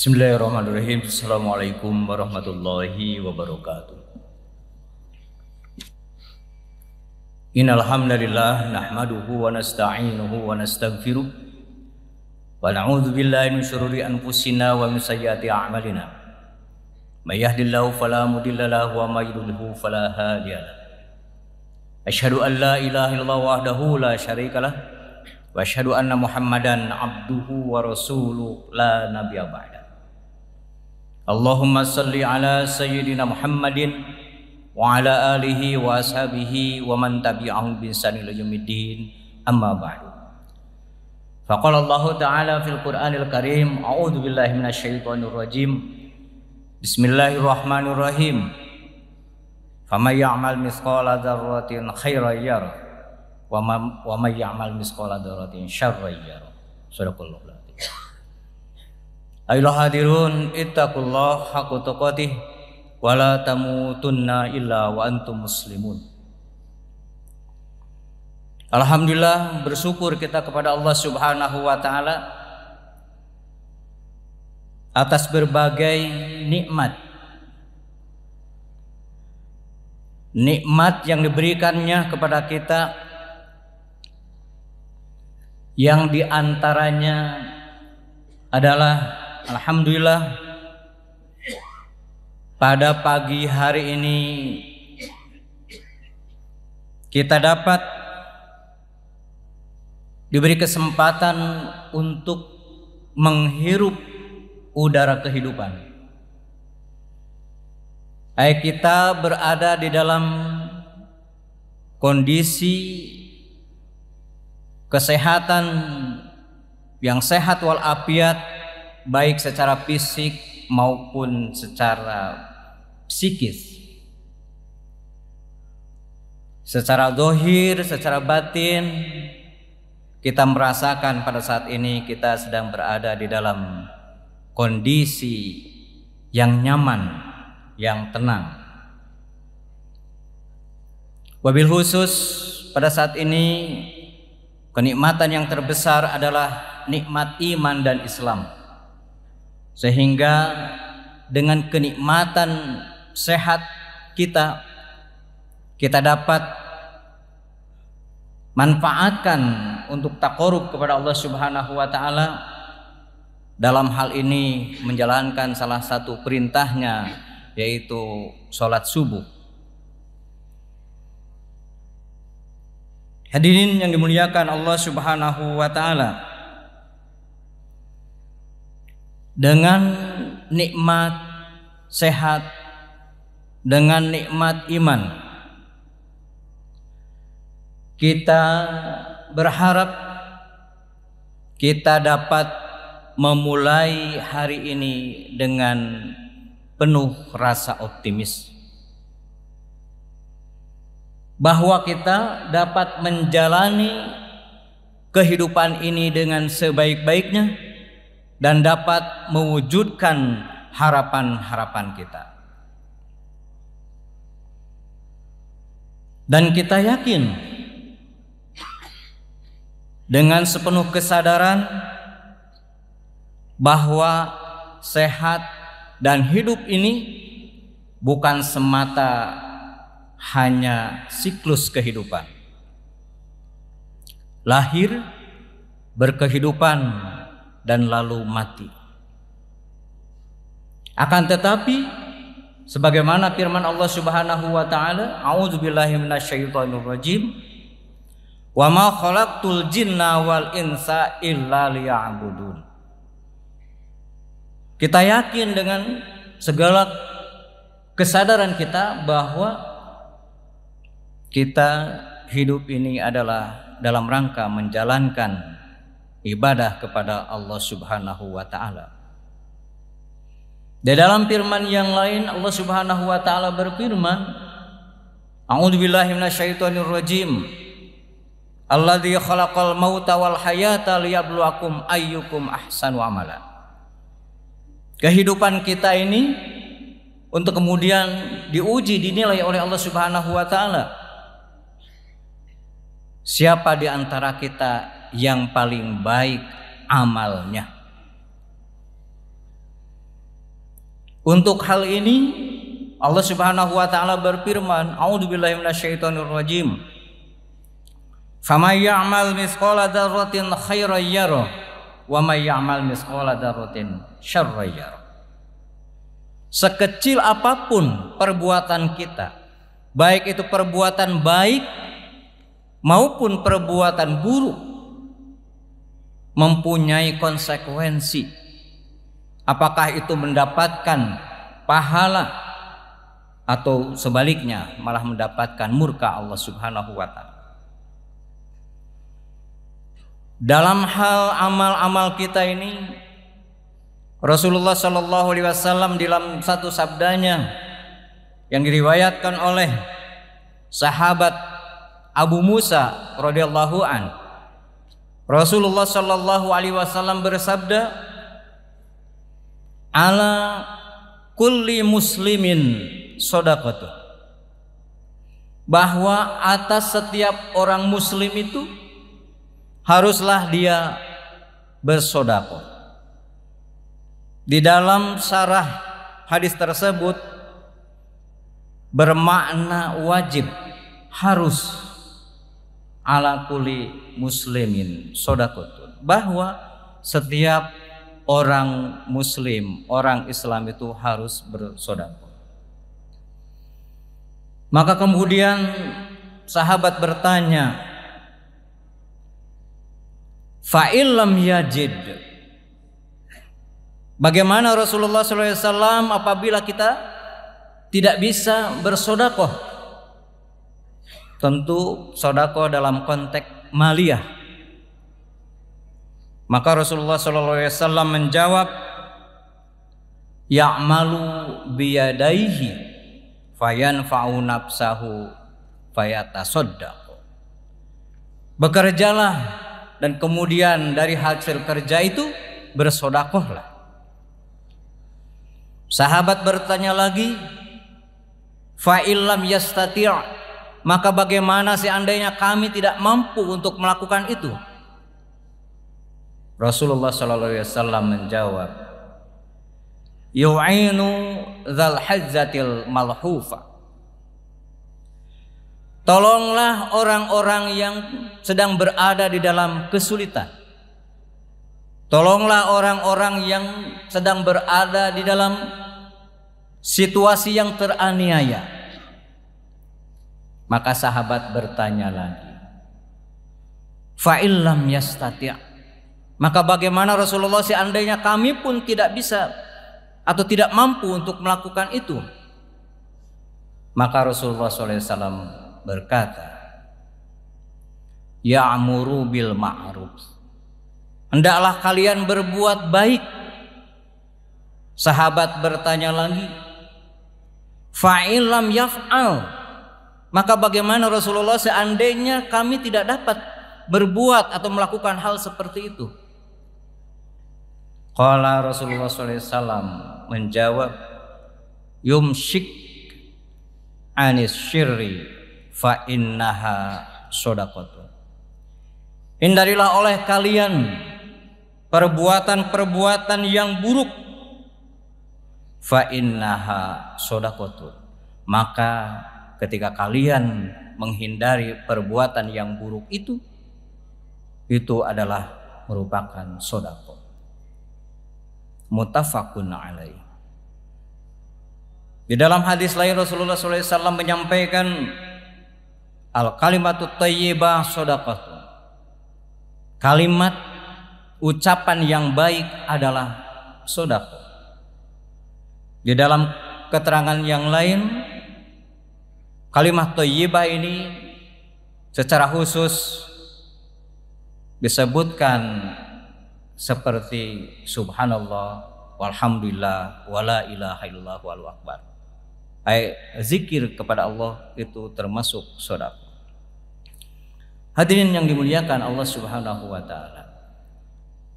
Bismillahirrahmanirrahim. Assalamualaikum warahmatullahi wabarakatuh. Innal hamdalillah nahmaduhu wa nasta'inuhu wa nastaghfiruh wa na'udzu billahi min syururi anfusina wa min sayyiati a'malina. May yahdihillahu fala wa may yudlilhu fala hadiya Asyhadu an la ilaha illallah wahdahu la syarikalah wa asyhadu anna Muhammadan abduhu wa rasuluh la nabiyya ba'da. اللهم صل على سيدنا محمد وعلى آله وأصحابه ومن تبعهم بإحسان إلى يوم الدين أما بعد فقال الله تعالى في القرآن الكريم أعوذ بالله من الشيطان الرجيم بسم الله الرحمن الرحيم فمن يعمل مثقال ذرة خيرا يره ومن يعمل مثقال ذرة شرا يره صدق الله Ayolah hadirun ittaqullah haqqa tuqatih wa la tamutunna illa wa antum muslimun. Alhamdulillah bersyukur kita kepada Allah Subhanahu wa taala atas berbagai nikmat. Nikmat yang diberikannya kepada kita yang diantaranya adalah Alhamdulillah pada pagi hari ini kita dapat diberi kesempatan untuk menghirup udara kehidupan. Baik kita berada di dalam kondisi kesehatan yang sehat walafiat baik secara fisik maupun secara psikis secara dohir, secara batin kita merasakan pada saat ini kita sedang berada di dalam kondisi yang nyaman, yang tenang. Wabil khusus pada saat ini kenikmatan yang terbesar adalah nikmat iman dan Islam. Sehingga dengan kenikmatan sehat kita kita dapat manfaatkan untuk takorup kepada Allah Subhanahu wa taala dalam hal ini menjalankan salah satu perintahnya yaitu sholat subuh. Hadirin yang dimuliakan Allah Subhanahu wa taala dengan nikmat sehat, dengan nikmat iman. Kita berharap kita dapat memulai hari ini dengan penuh rasa optimis bahwa kita dapat menjalani kehidupan ini dengan sebaik-baiknya dan dapat mewujudkan harapan-harapan kita. Dan kita yakin dengan sepenuh kesadaran bahwa sehat dan hidup ini bukan semata hanya siklus kehidupan. Lahir berkehidupan dan lalu mati. Akan tetapi sebagaimana firman Allah Subhanahu wa taala, auzubillahi minasyaitonir rajim. Wa ma khalaqtul jinna wal insa illa liya'budun. Kita yakin dengan segala kesadaran kita bahwa kita hidup ini adalah dalam rangka menjalankan ibadah kepada Allah Subhanahu wa taala. Di dalam firman yang lain Allah Subhanahu wa taala berfirman, A'udzubillahi minasyaitonirrajim. Alladzi khalaqal mauta wal hayata liyabluwakum ayyukum ahsanu amala. Kehidupan kita ini untuk kemudian diuji dinilai oleh Allah Subhanahu wa taala. Siapa di antara kita yang paling baik amalnya. Untuk hal ini Allah Subhanahu wa taala berfirman, "A'udzubillahi rajim. "Faman ya'mal mithqala dzarratin khairan yara wa may ya'mal mithqala dzarratin syarran yara." Sekecil apapun perbuatan kita, baik itu perbuatan baik maupun perbuatan buruk, mempunyai konsekuensi. Apakah itu mendapatkan pahala atau sebaliknya malah mendapatkan murka Allah Subhanahu wa taala. Dalam hal amal-amal kita ini Rasulullah Shallallahu Alaihi Wasallam dalam satu sabdanya yang diriwayatkan oleh sahabat Abu Musa radhiyallahu anhu Rasulullah Shallallahu Alaihi Wasallam bersabda, "Ala kulli muslimin sodakatu." Bahwa atas setiap orang muslim itu haruslah dia bersodako Di dalam sarah hadis tersebut bermakna wajib harus ala kuli muslimin sodakotun bahwa setiap orang muslim, orang Islam itu harus bersodakot Maka kemudian sahabat bertanya, Fa'ilam yajid. Bagaimana Rasulullah SAW apabila kita tidak bisa bersodakoh tentu sodako dalam konteks maliyah. Maka Rasulullah SAW menjawab, Ya'malu biyadaihi fayanfa'u nafsahu fayatasoddaqo. Bekerjalah dan kemudian dari hasil kerja itu bersodakohlah. Sahabat bertanya lagi, fa'ilam yastati' maka bagaimana seandainya kami tidak mampu untuk melakukan itu? Rasulullah SAW Alaihi Wasallam menjawab, Yu'inu dhal hajjatil malhufa. Tolonglah orang-orang yang sedang berada di dalam kesulitan. Tolonglah orang-orang yang sedang berada di dalam situasi yang teraniaya. Maka sahabat bertanya lagi. Fa'illam yastatia. Maka bagaimana Rasulullah seandainya kami pun tidak bisa atau tidak mampu untuk melakukan itu? Maka Rasulullah SAW berkata, Ya'muru bil ma'ruf. Hendaklah kalian berbuat baik. Sahabat bertanya lagi, Fa'ilam yaf'al. Maka bagaimana Rasulullah seandainya kami tidak dapat berbuat atau melakukan hal seperti itu? Kala Rasulullah SAW menjawab Yumshik anis syirri fa innaha sodakotu. Hindarilah oleh kalian perbuatan-perbuatan yang buruk fa innaha sodakotu. Maka ketika kalian menghindari perbuatan yang buruk itu itu adalah merupakan sodako mutafakun alaih di dalam hadis lain Rasulullah SAW menyampaikan al kalimatu tayyibah sodakatu kalimat ucapan yang baik adalah sodako di dalam keterangan yang lain Kalimat thayyibah ini secara khusus disebutkan seperti subhanallah walhamdulillah wala ilaha illallah wal akbar. Ay, zikir kepada Allah itu termasuk sedekah. Hadirin yang dimuliakan Allah Subhanahu wa taala.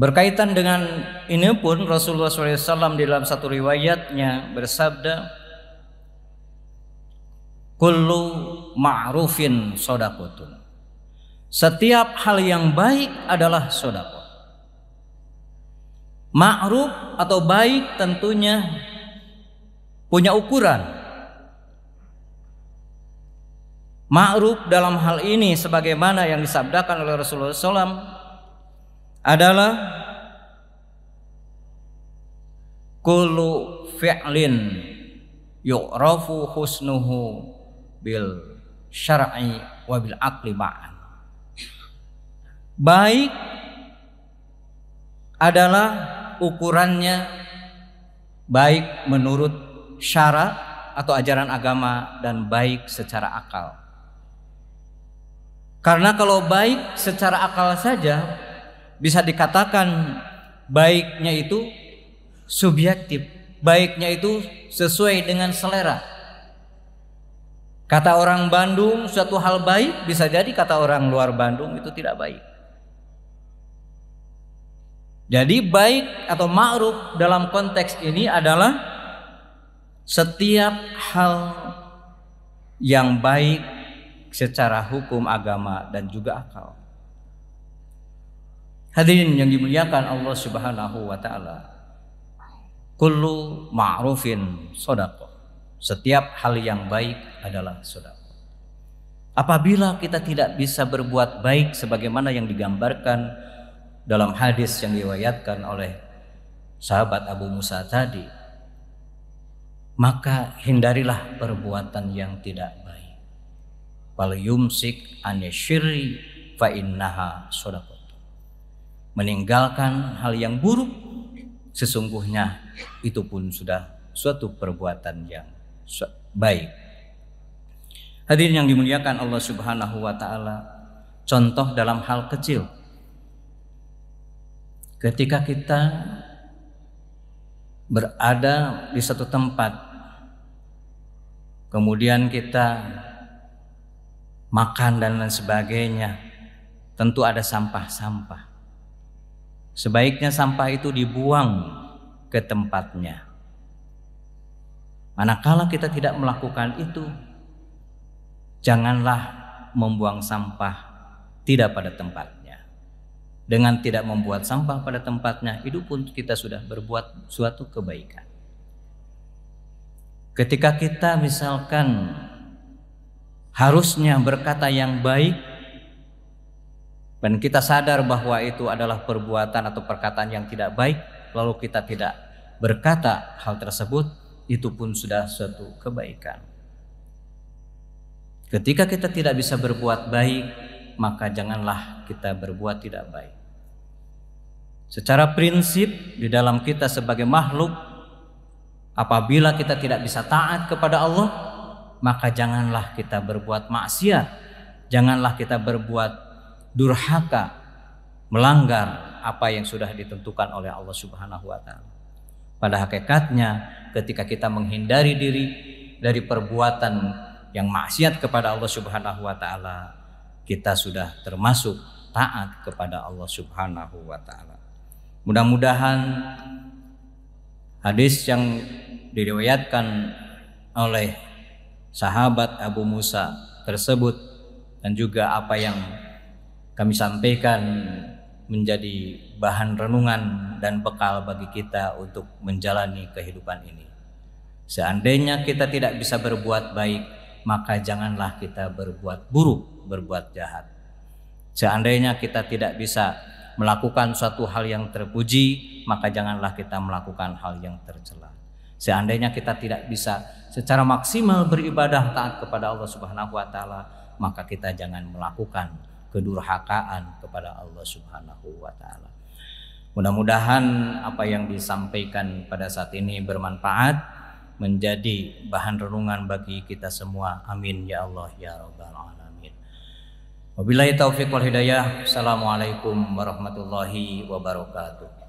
Berkaitan dengan ini pun Rasulullah SAW dalam satu riwayatnya bersabda, Kullu ma'rufin sodakotun. Setiap hal yang baik adalah sodakot. Ma'ruf atau baik tentunya punya ukuran. Ma'ruf dalam hal ini sebagaimana yang disabdakan oleh Rasulullah SAW adalah kullu fi'lin yu'rafu husnuhu bil syar'i wa bil akli ma'an. Baik adalah ukurannya baik menurut syara atau ajaran agama dan baik secara akal. Karena kalau baik secara akal saja bisa dikatakan baiknya itu subjektif, baiknya itu sesuai dengan selera, Kata orang Bandung suatu hal baik bisa jadi kata orang luar Bandung itu tidak baik. Jadi baik atau ma'ruf dalam konteks ini adalah setiap hal yang baik secara hukum agama dan juga akal. Hadirin yang dimuliakan Allah Subhanahu wa taala. Kullu ma'rufin sodako setiap hal yang baik adalah sodako. Apabila kita tidak bisa berbuat baik sebagaimana yang digambarkan dalam hadis yang diwayatkan oleh sahabat Abu Musa tadi, maka hindarilah perbuatan yang tidak baik. Wal yumsik anesyiri fa innaha Meninggalkan hal yang buruk sesungguhnya itu pun sudah suatu perbuatan yang baik. Hadirin yang dimuliakan Allah Subhanahu wa taala, contoh dalam hal kecil. Ketika kita berada di satu tempat, kemudian kita makan dan lain sebagainya, tentu ada sampah-sampah. Sebaiknya sampah itu dibuang ke tempatnya. Manakala kita tidak melakukan itu, janganlah membuang sampah tidak pada tempatnya. Dengan tidak membuat sampah pada tempatnya, itu pun kita sudah berbuat suatu kebaikan. Ketika kita misalkan harusnya berkata yang baik dan kita sadar bahwa itu adalah perbuatan atau perkataan yang tidak baik, lalu kita tidak berkata hal tersebut, itu pun sudah suatu kebaikan. Ketika kita tidak bisa berbuat baik, maka janganlah kita berbuat tidak baik. Secara prinsip, di dalam kita sebagai makhluk, apabila kita tidak bisa taat kepada Allah, maka janganlah kita berbuat maksiat, janganlah kita berbuat durhaka, melanggar apa yang sudah ditentukan oleh Allah Subhanahu wa taala. Pada hakikatnya ketika kita menghindari diri dari perbuatan yang maksiat kepada Allah Subhanahu wa taala, kita sudah termasuk taat kepada Allah Subhanahu wa taala. Mudah-mudahan hadis yang diriwayatkan oleh sahabat Abu Musa tersebut dan juga apa yang kami sampaikan menjadi bahan renungan dan bekal bagi kita untuk menjalani kehidupan ini. Seandainya kita tidak bisa berbuat baik, maka janganlah kita berbuat buruk, berbuat jahat. Seandainya kita tidak bisa melakukan suatu hal yang terpuji, maka janganlah kita melakukan hal yang tercela. Seandainya kita tidak bisa secara maksimal beribadah taat kepada Allah Subhanahu wa taala, maka kita jangan melakukan kedurhakaan kepada Allah Subhanahu wa taala. Mudah-mudahan apa yang disampaikan pada saat ini bermanfaat menjadi bahan renungan bagi kita semua. Amin ya Allah ya rabbal alamin. Wabillahi taufiq wal hidayah. Assalamualaikum warahmatullahi wabarakatuh.